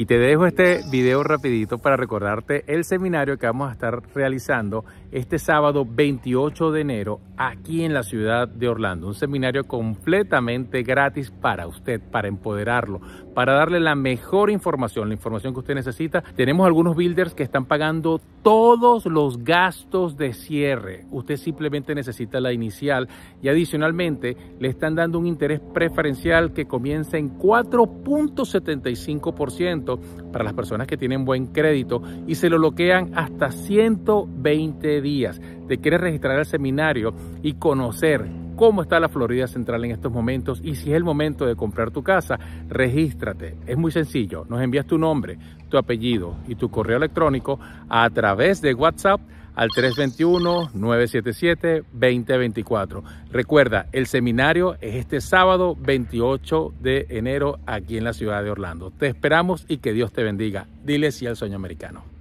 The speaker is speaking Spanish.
Y te dejo este video rapidito para recordarte el seminario que vamos a estar realizando este sábado 28 de enero aquí en la ciudad de Orlando. Un seminario completamente gratis para usted, para empoderarlo, para darle la mejor información, la información que usted necesita. Tenemos algunos builders que están pagando todos los gastos de cierre. Usted simplemente necesita la inicial y adicionalmente le están dando un interés preferencial que comienza en 4.75% para las personas que tienen buen crédito y se lo bloquean hasta 120 días. Te quieres registrar al seminario y conocer cómo está la Florida Central en estos momentos y si es el momento de comprar tu casa, regístrate. Es muy sencillo. Nos envías tu nombre, tu apellido y tu correo electrónico a través de WhatsApp al 321-977-2024. Recuerda, el seminario es este sábado 28 de enero aquí en la ciudad de Orlando. Te esperamos y que Dios te bendiga. Dile si al sueño americano.